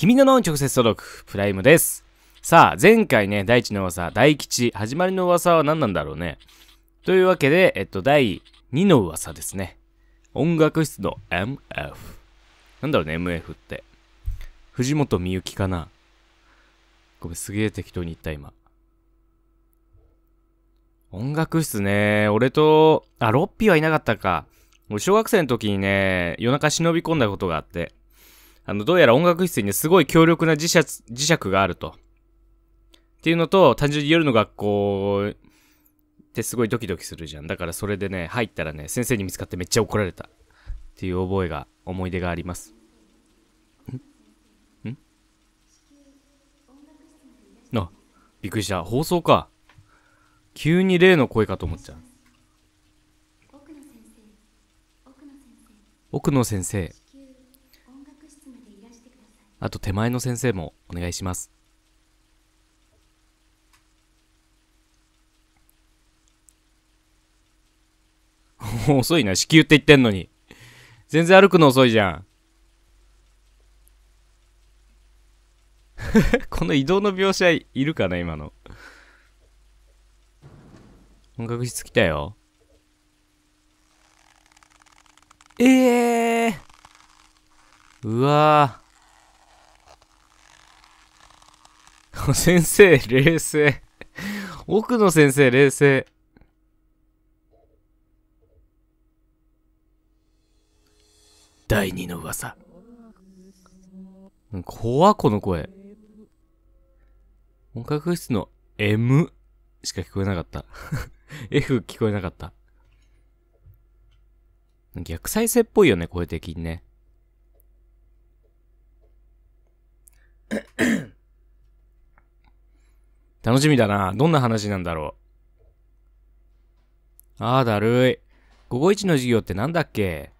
君のの直接届く、プライムです。さあ、前回ね、大地の噂、大吉、始まりの噂は何なんだろうね。というわけで、えっと、第2の噂ですね。音楽室の MF。なんだろうね、MF って。藤本美幸かなごめん、すげえ適当に言った、今。音楽室ね、俺と、あ、ロッピーはいなかったか。俺、小学生の時にね、夜中忍び込んだことがあって。あの、どうやら音楽室にすごい強力な磁石、磁石があると。っていうのと、単純に夜の学校ってすごいドキドキするじゃん。だからそれでね、入ったらね、先生に見つかってめっちゃ怒られた。っていう覚えが、思い出があります。んんあ、びっくりした。放送か。急に例の声かと思っちゃう。奥野先生。奥野先生。あと手前の先生もお願いします。遅いな、子宮って言ってんのに。全然歩くの遅いじゃん。この移動の描写いるかな、今の。音楽室来たよ。ええー、うわ先生、冷静。奥の先生、冷静。第二の噂。怖この声。音楽室の M しか聞こえなかった。F 聞こえなかった。逆再生っぽいよね、声的にね。楽しみだな。どんな話なんだろう。ああ、だるい。午後一の授業ってなんだっけ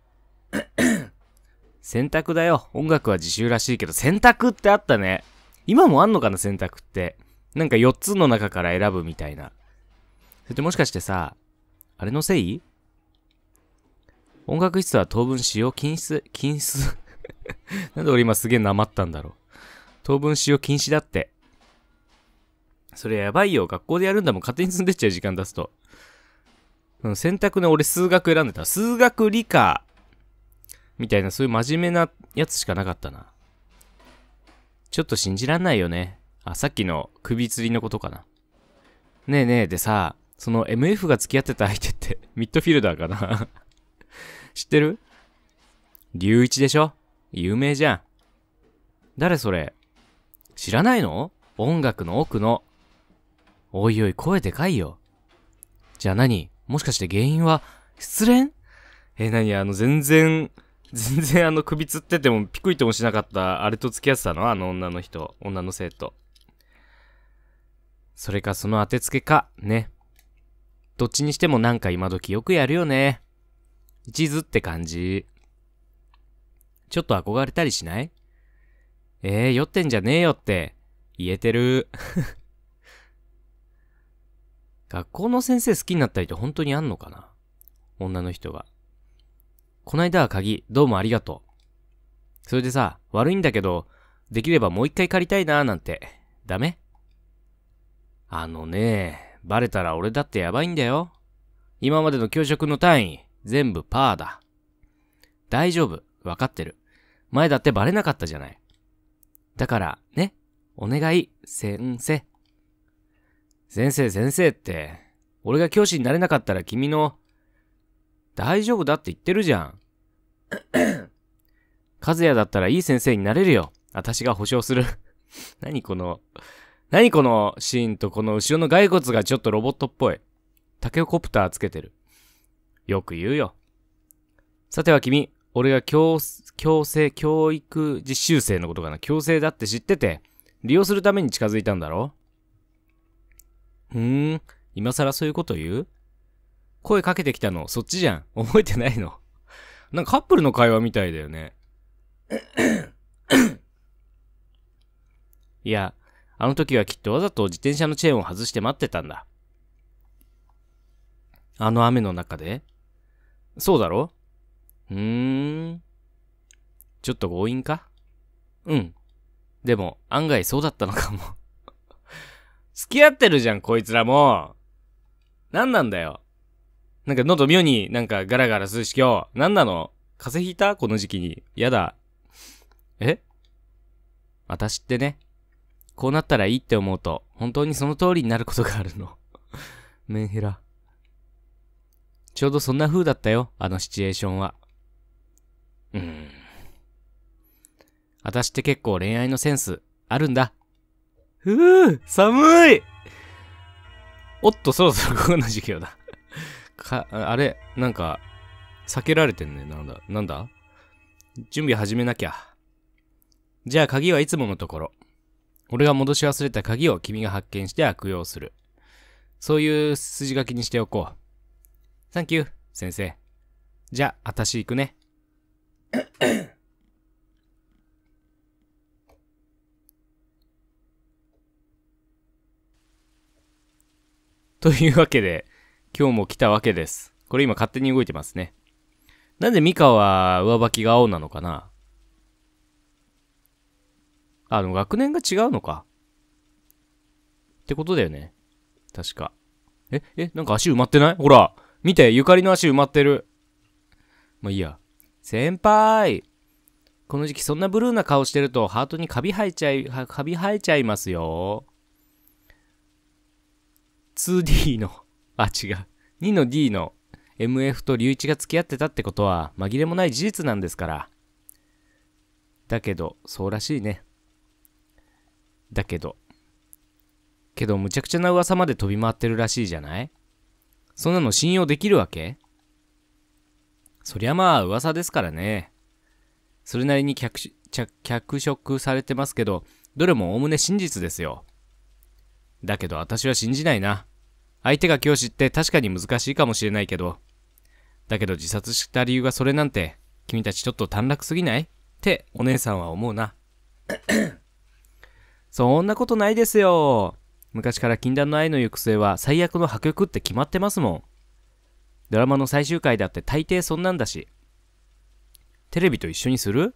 選択 だよ。音楽は自習らしいけど、選択ってあったね。今もあんのかな、選択って。なんか4つの中から選ぶみたいな。それってもしかしてさ、あれのせい音楽室は当分使用禁止、禁止 なんで俺今すげえなまったんだろう。当分使用禁止だって。それやばいよ。学校でやるんだもん。勝手に積んでっちゃう時間出すと。うん、選択ね、俺数学選んでた。数学理科。みたいな、そういう真面目なやつしかなかったな。ちょっと信じらんないよね。あ、さっきの首吊りのことかな。ねえねえ、でさ、その MF が付き合ってた相手って ミッドフィルダーかな 知ってる龍一でしょ有名じゃん。誰それ知らないの音楽の奥のおいおい、声でかいよ。じゃあ何もしかして原因は、失恋え、何あの、全然、全然あの、首つってても、ピクイともしなかった、あれと付き合ってたのあの女の人、女の生徒。それか、その当てつけか、ね。どっちにしてもなんか今時よくやるよね。一途って感じ。ちょっと憧れたりしないえー、酔ってんじゃねえよって、言えてる。学校の先生好きになったりって本当にあんのかな女の人が。こないだは鍵、どうもありがとう。それでさ、悪いんだけど、できればもう一回借りたいなーなんて、ダメあのね、バレたら俺だってやばいんだよ。今までの教職の単位、全部パーだ。大丈夫、わかってる。前だってバレなかったじゃない。だから、ね、お願い、先生。先生先生って、俺が教師になれなかったら君の、大丈夫だって言ってるじゃん。和也だったらいい先生になれるよ。私が保証する 何この、何このシーンとこの後ろの骸骨がちょっとロボットっぽい。タケコプターつけてる。よく言うよ。さては君、俺が強、強制、教育実習生のことかな。強制だって知ってて、利用するために近づいたんだろふーん、今更そういうこと言う声かけてきたの、そっちじゃん。覚えてないの。なんかカップルの会話みたいだよね。いや、あの時はきっとわざと自転車のチェーンを外して待ってたんだ。あの雨の中でそうだろうーん。ちょっと強引かうん。でも、案外そうだったのかも付き合ってるじゃん、こいつらも。何なんだよ。なんか喉妙になんかガラガラするし今日。ななの風邪ひいたこの時期に。やだ。え私ってね、こうなったらいいって思うと、本当にその通りになることがあるの。メンヘラ。ちょうどそんな風だったよ、あのシチュエーションは。うーん。私って結構恋愛のセンスあるんだ。ふぅ、寒いおっと、そろそろこの時期だ。か、あれ、なんか、避けられてんね。なんだ、なんだ準備始めなきゃ。じゃあ鍵はいつものところ。俺が戻し忘れた鍵を君が発見して悪用する。そういう筋書きにしておこう。サンキュー、先生。じゃあ、あたし行くね。というわけで、今日も来たわけです。これ今勝手に動いてますね。なんでミカは上履きが青なのかなあの、学年が違うのか。ってことだよね。確か。え、え、なんか足埋まってないほら見てゆかりの足埋まってる。まあいいや。先輩この時期そんなブルーな顔してるとハートにカビ生えちゃい、カビ生えちゃいますよ。2D の、あ、違う。2の D の MF と隆一が付き合ってたってことは紛れもない事実なんですから。だけど、そうらしいね。だけど。けど、むちゃくちゃな噂まで飛び回ってるらしいじゃないそんなの信用できるわけそりゃまあ噂ですからね。それなりに客脚色されてますけど、どれもおおむね真実ですよ。だけど私は信じないな。相手が教師って確かに難しいかもしれないけど、だけど自殺した理由がそれなんて、君たちちょっと短絡すぎないってお姉さんは思うな。そんなことないですよ。昔から禁断の愛の行く末は最悪の破局って決まってますもん。ドラマの最終回だって大抵そんなんだし。テレビと一緒にする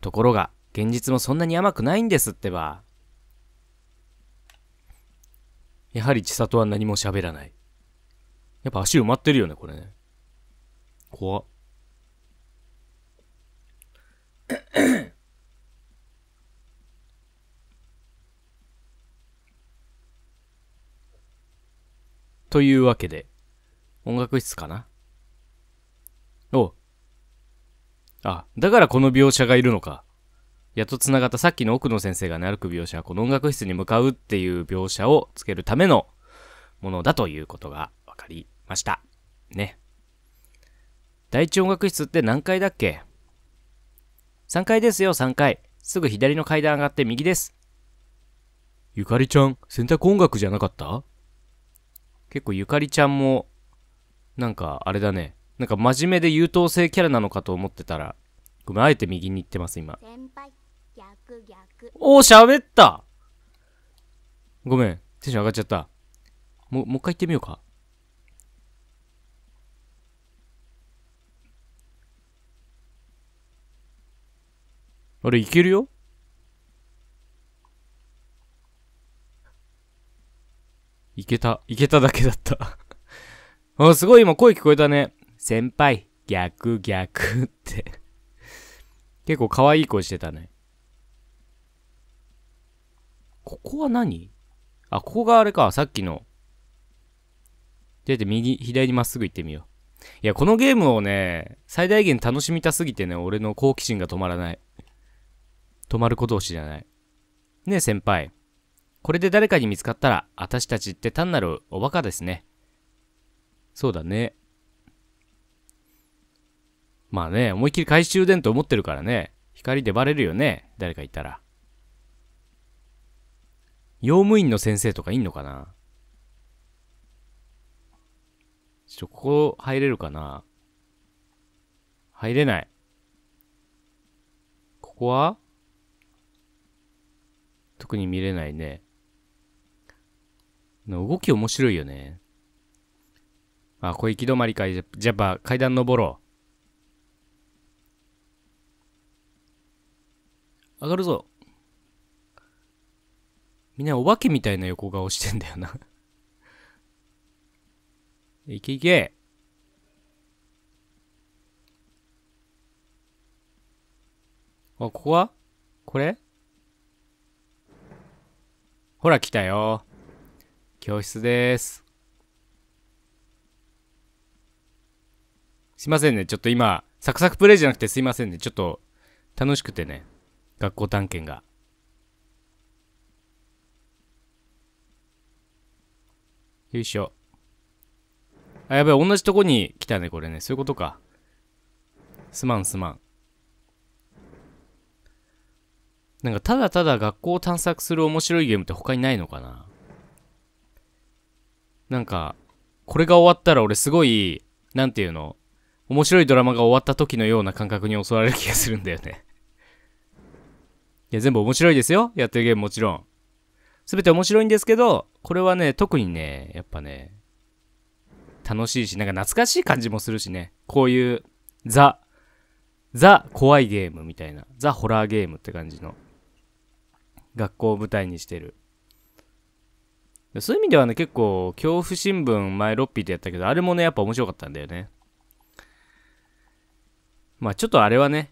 ところが、現実もそんなに甘くないんですってば。やはり千里は何も喋らない。やっぱ足埋まってるよね、これね。怖っ。というわけで、音楽室かなおあ、だからこの描写がいるのか。やっと繋がったさっきの奥野先生が歩く描写はこの音楽室に向かうっていう描写をつけるためのものだということが分かりました。ね。第一音楽室って何階だっけ ?3 階ですよ、3階。すぐ左の階段上がって右です。ゆかりちゃん、洗濯音楽じゃなかった結構ゆかりちゃんも、なんかあれだね。なんか真面目で優等生キャラなのかと思ってたら、ごめん、あえて右に行ってます、今。先輩おゃ喋ったごめん、テンション上がっちゃった。もう、もう一回言ってみようか。あれ、いけるよいけた。いけただけだった あ、すごい今声聞こえたね。先輩、逆逆って結構可愛い声してたね。ここは何あ、ここがあれか、さっきの。出て右、左にまっすぐ行ってみよう。いや、このゲームをね、最大限楽しみたすぎてね、俺の好奇心が止まらない。止まることを知らない。ねえ先輩。これで誰かに見つかったら、私たちって単なるおバカですね。そうだね。まあね、思いっきり懐中電灯持ってるからね、光でバレるよね、誰かいたら。用務員の先生とかいんのかなちょ、ここ入れるかな入れない。ここは特に見れないね。動き面白いよね。あ、れ行き止まりか。じゃ、じゃば、階段登ろう。上がるぞ。みんなお化けみたいな横顔してんだよな いけいけあ、ここはこれほら来たよ。教室です。すいませんね。ちょっと今、サクサクプレイじゃなくてすいませんね。ちょっと楽しくてね。学校探検が。よいしょ。あ、やべい。同じとこに来たね、これね。そういうことか。すまん、すまん。なんか、ただただ学校を探索する面白いゲームって他にないのかななんか、これが終わったら俺すごい、なんていうの面白いドラマが終わった時のような感覚に襲われる気がするんだよねいや、全部面白いですよ。やってるゲームもちろん。すべて面白いんですけど、これはね、特にね、やっぱね、楽しいし、なんか懐かしい感じもするしね。こういう、ザ、ザ怖いゲームみたいな、ザホラーゲームって感じの、学校を舞台にしてる。そういう意味ではね、結構、恐怖新聞前ロッピーでやったけど、あれもね、やっぱ面白かったんだよね。まあちょっとあれはね、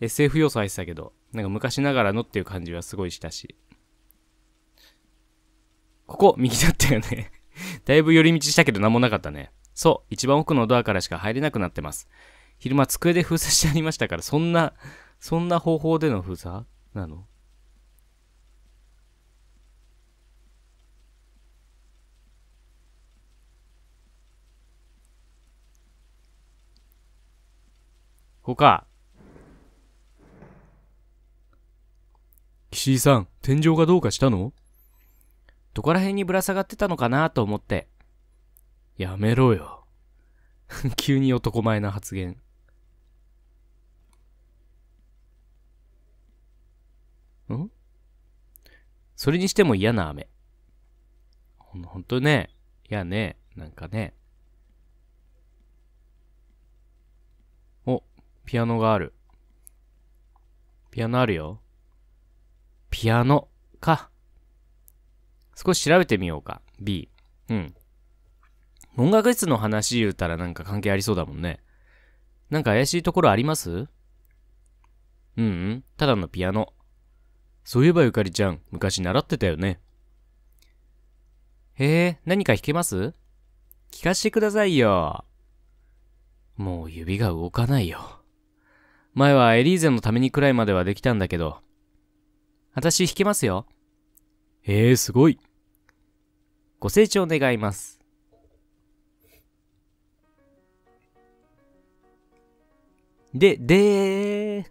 SF 要素入ってたけど、なんか昔ながらのっていう感じはすごいしたし。こ、右だったよね だいぶ寄り道したけど何もなかったね。そう、一番奥のドアからしか入れなくなってます。昼間机で封鎖してありましたから、そんな、そんな方法での封鎖なのここか。岸井さん、天井がどうかしたのどこら辺にぶら下がってたのかなと思って。やめろよ。急に男前な発言。んそれにしても嫌な雨。ほんほんとね、嫌ね、なんかね。お、ピアノがある。ピアノあるよ。ピアノ、か。少し調べてみようか。B。うん。音楽室の話言うたらなんか関係ありそうだもんね。なんか怪しいところありますうんうん。ただのピアノ。そういえばゆかりちゃん、昔習ってたよね。へえ、何か弾けます聞かしてくださいよ。もう指が動かないよ。前はエリーゼのためにくらいまではできたんだけど。私弾けますよ。へえー、すごい。ご清聴願います。で、でー。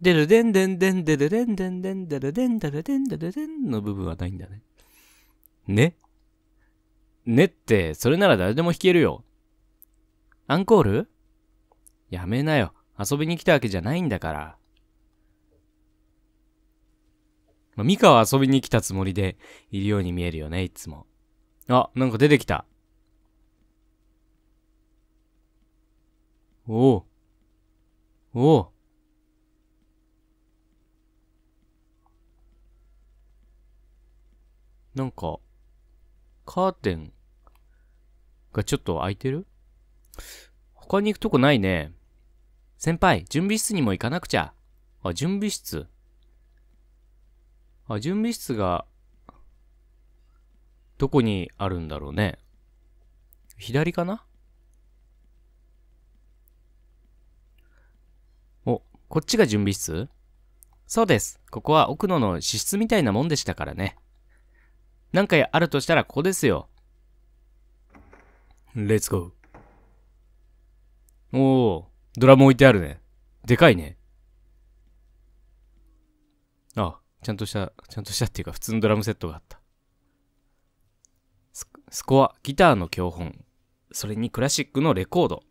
でるでんでんでんでるでんでんでんでるでんでるでんでるでんの部分はないんだね。ねねって、それなら誰でも弾けるよ。アンコールやめなよ。遊びに来たわけじゃないんだから。まあ、ミカは遊びに来たつもりでいるように見えるよね、いつも。あ、なんか出てきた。おお。おお。なんか、カーテンがちょっと開いてる他に行くとこないね。先輩、準備室にも行かなくちゃ。あ、準備室。あ、準備室が、どこにあるんだろうね。左かなお、こっちが準備室そうです。ここは奥野の資質みたいなもんでしたからね。何かあるとしたらここですよ。レッツゴー。おー、ドラム置いてあるね。でかいね。あ、ちゃんとした、ちゃんとしたっていうか普通のドラムセットがあった。スコア、ギターの教本、それにクラシックのレコード。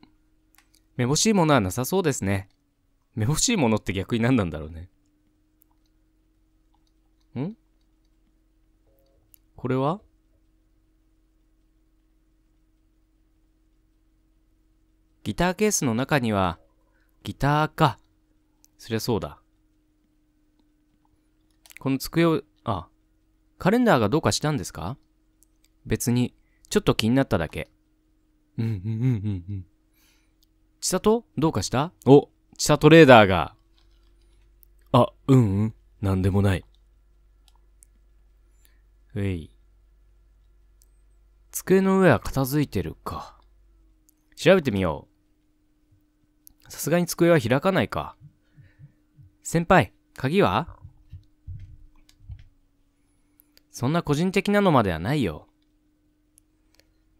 めぼしいものはなさそうですね。めぼしいものって逆に何なんだろうね。んこれはギターケースの中には、ギターか。そりゃそうだ。この机を、あ、カレンダーがどうかしたんですか別に、ちょっと気になっただけ。うんうんうんうんうん。さと、どうかしたお、ちさとレーダーが。あ、うんうん、なんでもない。うい。机の上は片付いてるか。調べてみよう。さすがに机は開かないか。先輩、鍵はそんな個人的なのまではないよ。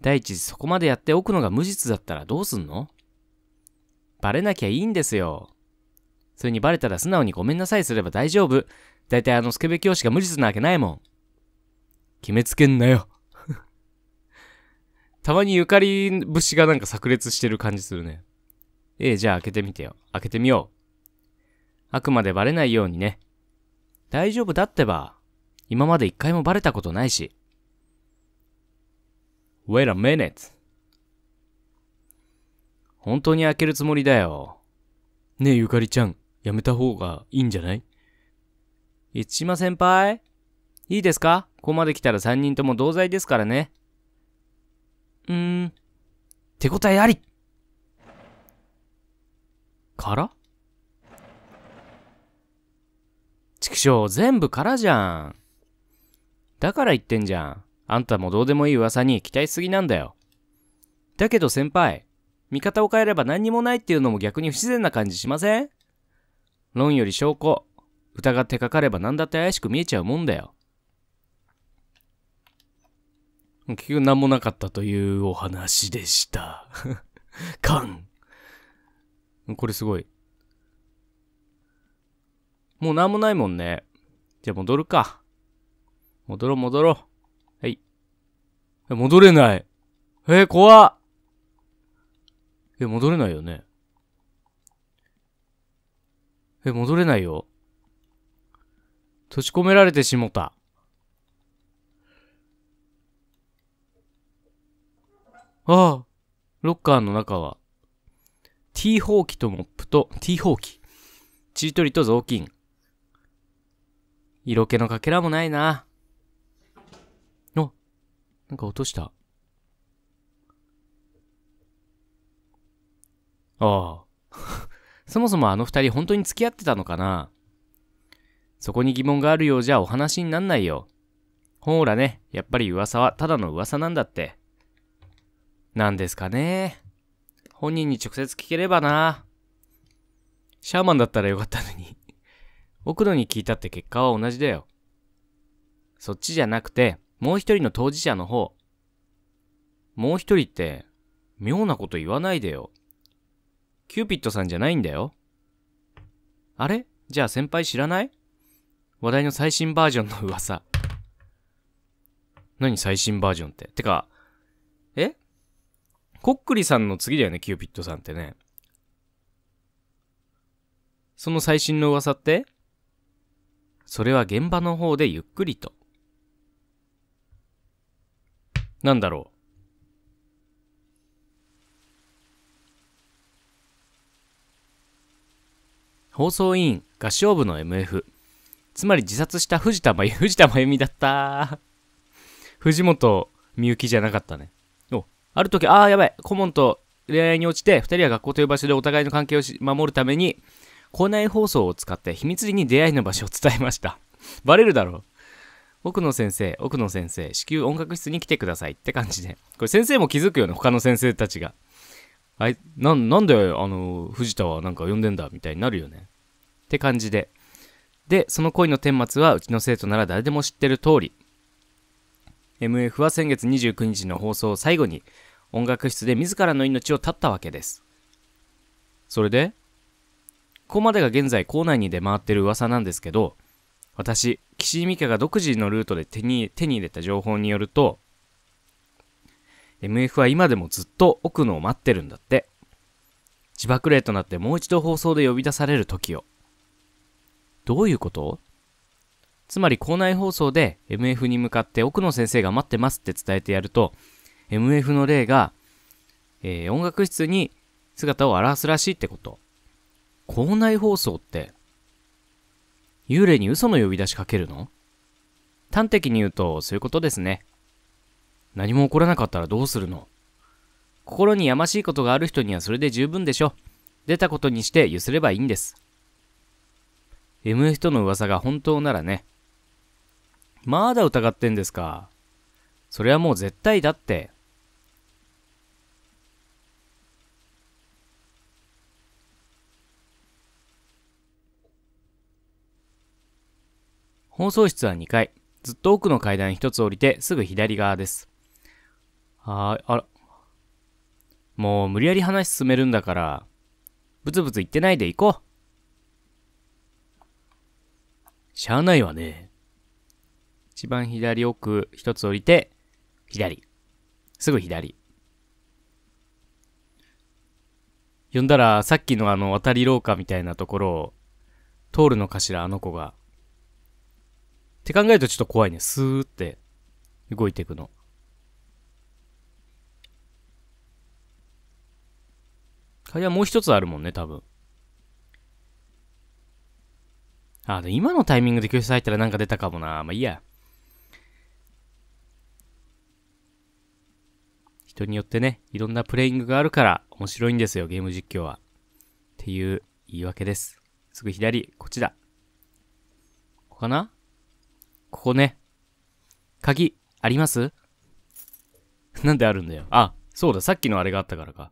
第一、そこまでやっておくのが無実だったらどうすんのバレなきゃいいんですよ。それにバレたら素直にごめんなさいすれば大丈夫。だいたいあのスケベ教師が無実なわけないもん。決めつけんなよ たまにゆかり節がなんか炸裂してる感じするね。ええ、じゃあ開けてみてよ。開けてみよう。あくまでバレないようにね。大丈夫だってば。今まで一回もバレたことないし。Wait a minute. 本当に開けるつもりだよ。ねえ、ゆかりちゃん、やめた方がいいんじゃない市島先輩いいですかここまで来たら三人とも同罪ですからね。うーん。手応えあり空畜生、全部空じゃん。だから言ってんじゃん。あんたもどうでもいい噂に期待しすぎなんだよ。だけど先輩、味方を変えれば何にもないっていうのも逆に不自然な感じしません論より証拠。疑ってかかれば何だって怪しく見えちゃうもんだよ。結局何もなかったというお話でした。か ん。これすごい。もう何もないもんね。じゃあ戻るか。戻ろう、戻ろう。はい。戻れない。えー、怖っ。え、戻れないよね。え、戻れないよ。閉じ込められてしもた。ああ、ロッカーの中は、T ホーキとモップと、T ホーキ。ちりとりと雑巾。色気のかけらもないな。なんか落とした。ああ。そもそもあの二人本当に付き合ってたのかなそこに疑問があるようじゃお話になんないよ。ほーらね、やっぱり噂はただの噂なんだって。なんですかね。本人に直接聞ければな。シャーマンだったらよかったのに奥野に聞いたって結果は同じだよ。そっちじゃなくて、もう一人の当事者の方。もう一人って、妙なこと言わないでよ。キューピッドさんじゃないんだよ。あれじゃあ先輩知らない話題の最新バージョンの噂。何最新バージョンって。てか、えコックリさんの次だよね、キューピッドさんってね。その最新の噂ってそれは現場の方でゆっくりと。なんだろう。放送委員、合唱部の MF。つまり自殺した藤田真由、藤田真由美だった。藤本美由紀じゃなかったね。お、ある時、ああ、やばい。顧問と恋愛に落ちて、二人は学校という場所でお互いの関係を守るために、校内放送を使って秘密裏に出会いの場所を伝えました。バレるだろう。奥野先生、奥野先生、至急音楽室に来てくださいって感じで。これ先生も気づくよね、他の先生たちが。あい、な、なんで、あの、藤田はなんか呼んでんだみたいになるよね。って感じで。で、その恋の顛末はうちの生徒なら誰でも知ってる通り。MF は先月29日の放送を最後に音楽室で自らの命を絶ったわけです。それでここまでが現在校内に出回ってる噂なんですけど、私、岸井美香が独自のルートで手に手に入れた情報によると、MF は今でもずっと奥野を待ってるんだって。自爆霊となってもう一度放送で呼び出される時を。どういうことつまり校内放送で MF に向かって奥野先生が待ってますって伝えてやると、MF の霊が、えー、音楽室に姿を現すらしいってこと。校内放送って幽霊に嘘の呼び出しかけるの端的に言うと、そういうことですね。何も起こらなかったらどうするの心にやましいことがある人にはそれで十分でしょ。出たことにしてゆすればいいんです。MF との噂が本当ならね。まだ疑ってんですか。それはもう絶対だって。放送室は2階。ずっと奥の階段一つ降りて、すぐ左側です。はーい、あら。もう無理やり話進めるんだから、ブツブツ言ってないで行こう。しゃあないわね。一番左奥一つ降りて、左。すぐ左。呼んだら、さっきのあの渡り廊下みたいなところを、通るのかしら、あの子が。って考えるとちょっと怖いね。スーって動いていくの。会話もう一つあるもんね、多分。あ、で、今のタイミングで教室入ったらなんか出たかもな。まあ、いいや。人によってね、いろんなプレイングがあるから面白いんですよ、ゲーム実況は。っていう言い訳です。すぐ左、こっちだ。ここかなここね。鍵、あります なんであるんだよ。あ、そうだ、さっきのあれがあったからか。